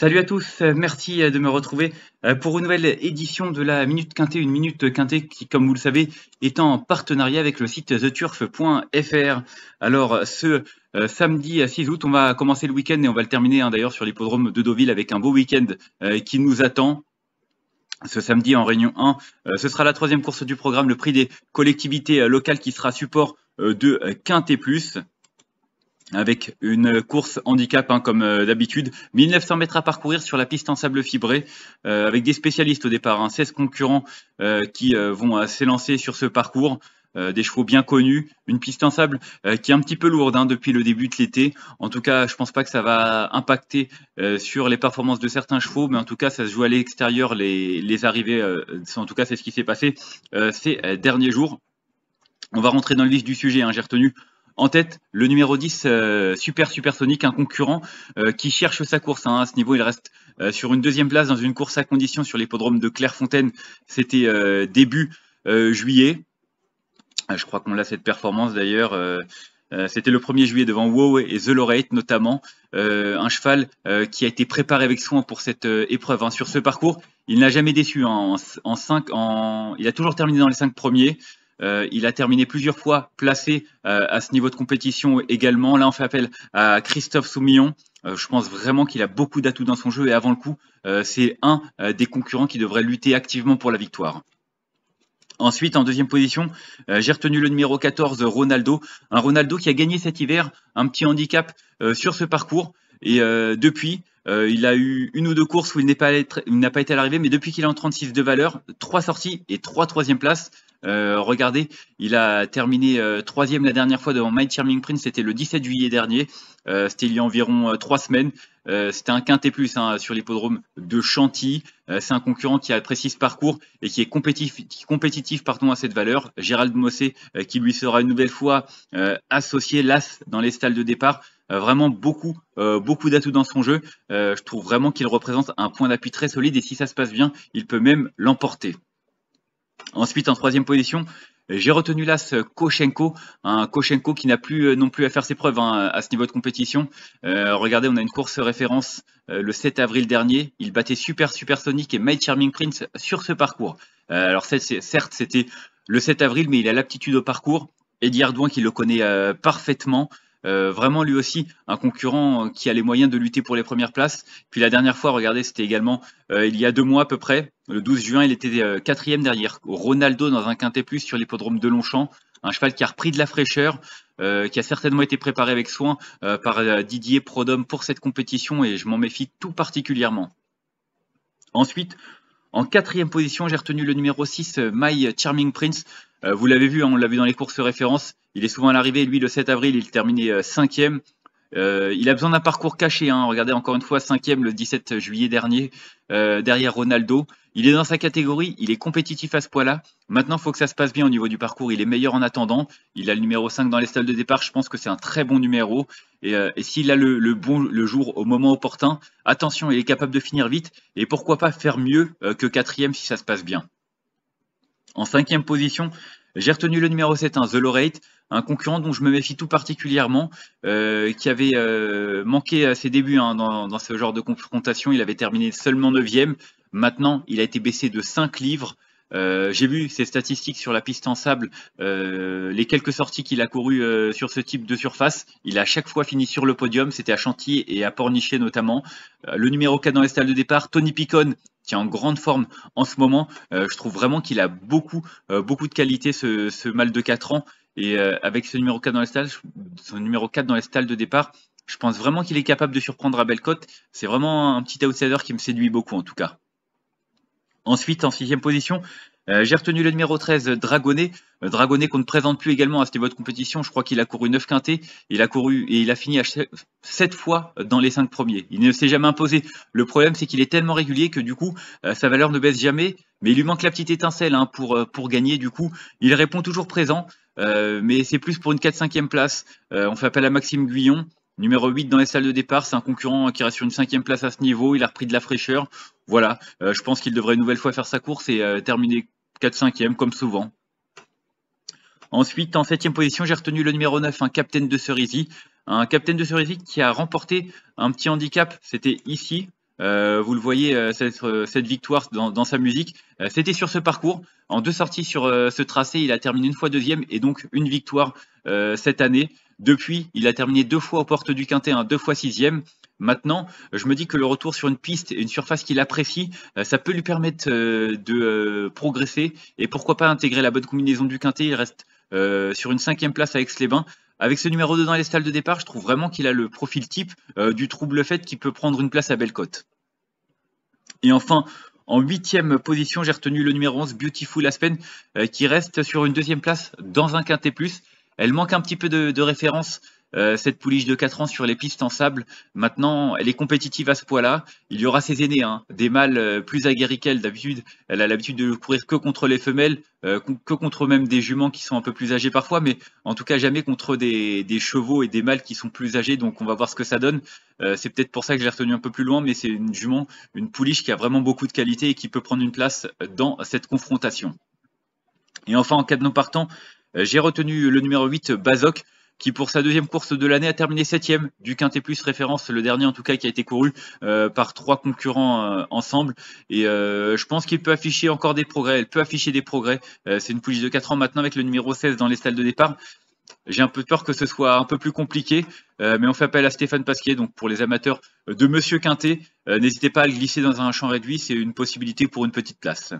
Salut à tous, euh, merci euh, de me retrouver euh, pour une nouvelle édition de la Minute Quintée, une Minute Quintée qui, comme vous le savez, est en partenariat avec le site theturf.fr. Alors, ce samedi 6 août, on va commencer le week-end et on va le terminer hein, d'ailleurs sur l'hippodrome de Deauville avec un beau week-end qui nous attend ce samedi en Réunion 1. ce sera la troisième course du programme, le prix des collectivités locales qui sera support de Quintée avec une course handicap hein, comme euh, d'habitude. 1900 mètres à parcourir sur la piste en sable fibré, euh, avec des spécialistes au départ, hein, 16 concurrents euh, qui vont s'élancer sur ce parcours. des chevaux bien connus, une piste en sable qui est un petit peu lourde hein, depuis le début de l'été. En tout cas, je pense pas que ça va impacter sur les performances de certains chevaux, mais en tout cas, ça se joue à l'extérieur, les, arrivées, en tout cas, c'est ce qui s'est passé ces derniers jours. On va rentrer dans le vif du sujet. Hein. J'ai retenu en tête, le numéro 10, euh, Super Supersonic, un concurrent euh, qui cherche sa course. Hein. À ce niveau, il reste euh, sur une deuxième place dans une course à condition sur l'hippodrome de Clairefontaine. C'était début juillet. Je crois qu'on l'a cette performance d'ailleurs. C'était le 1er juillet devant Wow et The Laureate notamment, un cheval qui a été préparé avec soin pour cette épreuve. Hein. Sur ce parcours, il n'a jamais déçu. Hein. En, cinq, il a toujours terminé dans les cinq premiers. Euh, il a terminé plusieurs fois placé euh, à ce niveau de compétition également. Là, on fait appel à Christophe Soumillon. Euh, je pense vraiment qu'il a beaucoup d'atouts dans son jeu et avant le coup, c'est un des concurrents qui devrait lutter activement pour la victoire. Ensuite, en deuxième position, j'ai retenu le numéro 14, Ronaldo. Un Ronaldo qui a gagné cet hiver un petit handicap sur ce parcours. Et depuis, il a eu une ou deux courses où il n'a pas, pas, été à l'arrivée, mais depuis qu'il est en 36 de valeur, trois sorties et trois troisième places, euh, regardez, il a terminé euh, troisième la dernière fois devant My Charming Prince, c'était le 17 juillet dernier, euh, c'était il y a environ trois semaines. c'était un quintet plus hein, sur l'hippodrome de Chantilly. c'est un concurrent qui a précis ce parcours et qui est compétitif, pardon, à cette valeur. Gérald Mossé, qui lui sera une nouvelle fois associé l'as dans les stalles de départ vraiment beaucoup, beaucoup d'atouts dans son jeu. je trouve vraiment qu'il représente un point d'appui très solide et si ça se passe bien, il peut même l'emporter. Ensuite, en troisième position, j'ai retenu l'as Koshenko, un Kochenko qui n'a plus euh, non plus à faire ses preuves hein, à ce niveau de compétition. Euh, regardez, on a une course référence euh, le 7 avril dernier. Il battait Super Sonic et My Charming Prince sur ce parcours. alors certes, c'était le 7 avril, mais il a l'aptitude au parcours. Eddie Ardouin qui le connaît parfaitement. Euh, vraiment lui aussi un concurrent euh, qui a les moyens de lutter pour les premières places. Puis la dernière fois, regardez, c'était également euh, il y a deux mois à peu près, le 12 juin, il était quatrième derrière Ronaldo dans un quintet plus sur l'hippodrome de Longchamp, un cheval qui a repris de la fraîcheur. qui a certainement été préparé avec soin par Didier Prodhomme pour cette compétition et je m'en méfie tout particulièrement. Ensuite, en quatrième position, j'ai retenu le numéro 6, My Charming Prince, euh, vous l'avez vu, hein, on l'a vu dans les courses référence. Il est souvent à l'arrivée. Lui, le 7 avril, il terminait euh, cinquième. Euh, il a besoin d'un parcours caché. Hein. Regardez encore une fois, 5 cinquième le 17 juillet dernier, euh, derrière Ronaldo. Il est dans sa catégorie, il est compétitif à ce poids-là. Maintenant, il faut que ça se passe bien au niveau du parcours. Il est meilleur en attendant. Il a le numéro 5 dans les stalles de départ. Je pense que c'est un très bon numéro. Et, s'il a le, le, bon le jour au moment opportun, attention, il est capable de finir vite. Et pourquoi pas faire mieux que quatrième si ça se passe bien. En cinquième position, j'ai retenu le numéro 7, un hein, The Lorate, un concurrent dont je me méfie tout particulièrement, euh, qui avait euh, manqué à ses débuts hein, dans, ce genre de confrontation. Il avait terminé seulement 9 Maintenant, il a été baissé de 5 livres. Euh, j'ai vu ses statistiques sur la piste en sable, euh, les quelques sorties qu'il a courues euh, sur ce type de surface, il a à chaque fois fini sur le podium, c'était à Chantilly et à Pornichet notamment. le numéro 4 dans les stalles de départ, Tony Picon, qui est en grande forme en ce moment, je trouve vraiment qu'il a beaucoup, beaucoup de qualité ce, mal de 4 ans. Et avec ce numéro 4 dans les stalles, son numéro 4 dans les stalles de départ, je pense vraiment qu'il est capable de surprendre à Bellecote. C'est vraiment un petit outsider qui me séduit beaucoup en tout cas. Ensuite, en sixième position, euh, j'ai retenu le numéro 13, Dragonnet. Euh, Dragonnet qu'on ne présente plus également à cette votre compétition. Je crois qu'il a couru 9 quintés. Il a couru et il a fini à 7 fois dans les 5 premiers. Il ne s'est jamais imposé. Le problème, c'est qu'il est tellement régulier que du coup, euh, sa valeur ne baisse jamais. Mais il lui manque la petite étincelle hein, pour, pour gagner. Du coup, il répond toujours présent. mais c'est plus pour une 4-5e place. on fait appel à Maxime Guyon. Numéro 8 dans les salles de départ, c'est un concurrent qui reste sur une cinquième place à ce niveau, il a repris de la fraîcheur. Voilà, euh, je pense qu'il devrait une nouvelle fois faire sa course et euh, terminer 4-5e comme souvent. Ensuite, en septième position, j'ai retenu le numéro 9, un Captain de Cerisy. Un capitaine de Cerisy qui a remporté un petit handicap, c'était ici, euh, vous le voyez, euh, euh, cette, victoire dans, sa musique, c'était sur ce parcours. En deux sorties sur ce tracé, il a terminé une fois deuxième et donc une victoire cette année. Depuis, il a terminé deux fois aux portes du Quintet, un hein, deux fois sixième. Maintenant, je me dis que le retour sur une piste et une surface qu'il apprécie, ça peut lui permettre de progresser et pourquoi pas intégrer la bonne combinaison du Quintet. Il reste sur une cinquième place avec aix avec ce numéro 2 dans les stalles de départ, je trouve vraiment qu'il a le profil type euh, du trouble fait qui peut prendre une place à Bellecote. Et enfin, en huitième position, j'ai retenu le numéro 11, Beautiful Aspen, euh, qui reste sur une deuxième place dans un quintet plus. Elle manque un petit peu de référence euh, cette pouliche de 4 ans sur les pistes en sable, maintenant, elle est compétitive à ce poids-là. Il y aura ses aînés, hein. des mâles euh, plus aguerris qu'elle d'habitude. Elle a l'habitude de courir que contre les femelles, euh, que contre même des juments qui sont un peu plus âgés parfois, mais en tout cas jamais contre des, chevaux et des mâles qui sont plus âgés. Donc on va voir ce que ça donne. c'est peut-être pour ça que je l'ai retenu un peu plus loin, mais c'est une jument, une pouliche qui a vraiment beaucoup de qualité et qui peut prendre une place dans cette confrontation. Et enfin, en cas de non partant, j'ai retenu le numéro 8, Bazoc qui pour sa deuxième course de l'année a terminé septième du Quintet Plus référence, le dernier en tout cas qui a été couru euh, par trois concurrents euh, ensemble. Et euh, je pense qu'il peut afficher encore des progrès, elle peut afficher des progrès. c'est une pouliche de 4 ans maintenant avec le numéro 16 dans les salles de départ. J'ai un peu peur que ce soit un peu plus compliqué, mais on fait appel à Stéphane Pasquier, donc pour les amateurs de Monsieur Quintet, n'hésitez pas à le glisser dans un champ réduit, c'est une possibilité pour une petite place.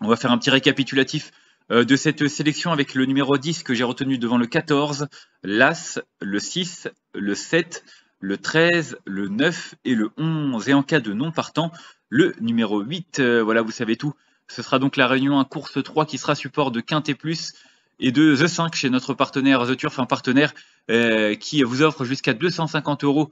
On va faire un petit récapitulatif euh, de cette sélection avec le numéro 10 que j'ai retenu devant le 14, l'As, le 6, le 7, le 13, le 9 et le 11. Et en cas de non partant, le numéro 8. Euh, voilà, vous savez tout. Ce sera donc la réunion à course 3 qui sera support de Quintet Plus et de The 5 chez notre partenaire The Turf, un partenaire euh, qui vous offre jusqu'à 250 euros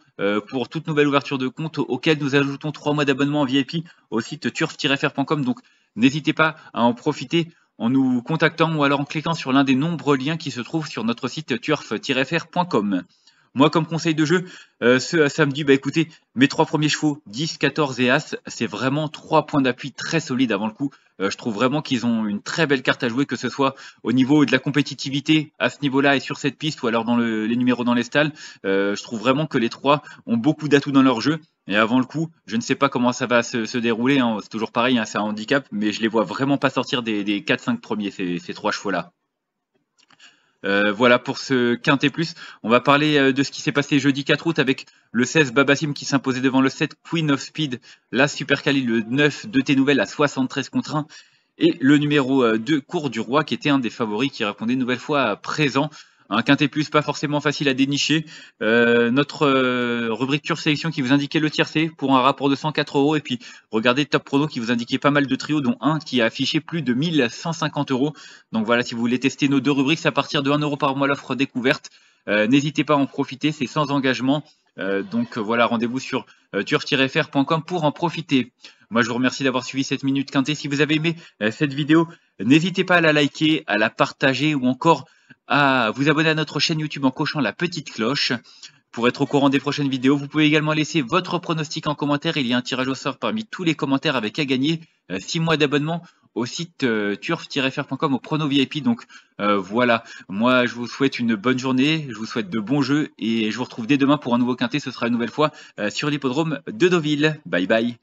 pour toute nouvelle ouverture de compte auquel nous ajoutons 3 mois d'abonnement VIP au site turf-fr.com. Donc n'hésitez pas à en profiter en nous contactant ou alors en cliquant sur l'un des nombreux liens qui se trouvent sur notre site turf-fr.com. Moi, comme conseil de jeu, euh, ce samedi, euh, bah écoutez, mes trois premiers chevaux, 10, 14 et As, c'est vraiment trois points d'appui très solides avant le coup. Euh, je trouve vraiment qu'ils ont une très belle carte à jouer, que ce soit au niveau de la compétitivité à ce niveau-là et sur cette piste, ou alors dans les numéros dans les stalles. Euh, je trouve vraiment que les trois ont beaucoup d'atouts dans leur jeu. Et avant le coup, je ne sais pas comment ça va se, dérouler. Hein. C'est toujours pareil, hein, c'est un handicap, mais je les vois vraiment pas sortir des, des 4-5 premiers, ces trois chevaux-là. Euh, voilà pour ce quintet plus. On va parler euh, de ce qui s'est passé jeudi 4 août avec le 16 Babassim qui s'imposait devant le 7 Queen of Speed, la supercali le 9 de t nouvelles à 73 contre 1 et le numéro 2 euh, Cours du Roi qui était un des favoris qui répondait nouvelle fois à présent. Un quintet plus, pas forcément facile à dénicher. Euh, notre euh, rubrique Ture Sélection qui vous indiquait le tiercé pour un rapport de 104 euros. Et puis, regardez Top Prono qui vous indiquait pas mal de trios, dont un qui a affiché plus de 1150 euros. Donc voilà, si vous voulez tester nos deux rubriques, c'est à partir de 1 euro par mois l'offre découverte. Euh, n'hésitez pas à en profiter, c'est sans engagement. donc voilà, rendez-vous sur euh, frcom pour en profiter. Moi, je vous remercie d'avoir suivi cette minute quintée. Si vous avez aimé cette vidéo, n'hésitez pas à la liker, à la partager ou encore à ah, vous abonner à notre chaîne YouTube en cochant la petite cloche. Pour être au courant des prochaines vidéos, vous pouvez également laisser votre pronostic en commentaire. Il y a un tirage au sort parmi tous les commentaires avec à gagner 6 euh, mois d'abonnement au site euh, turf-fr.com au prono VIP. Donc euh, voilà, moi je vous souhaite une bonne journée, je vous souhaite de bons jeux et je vous retrouve dès demain pour un nouveau quintet. Ce sera une nouvelle fois sur l'hippodrome de Deauville. Bye bye.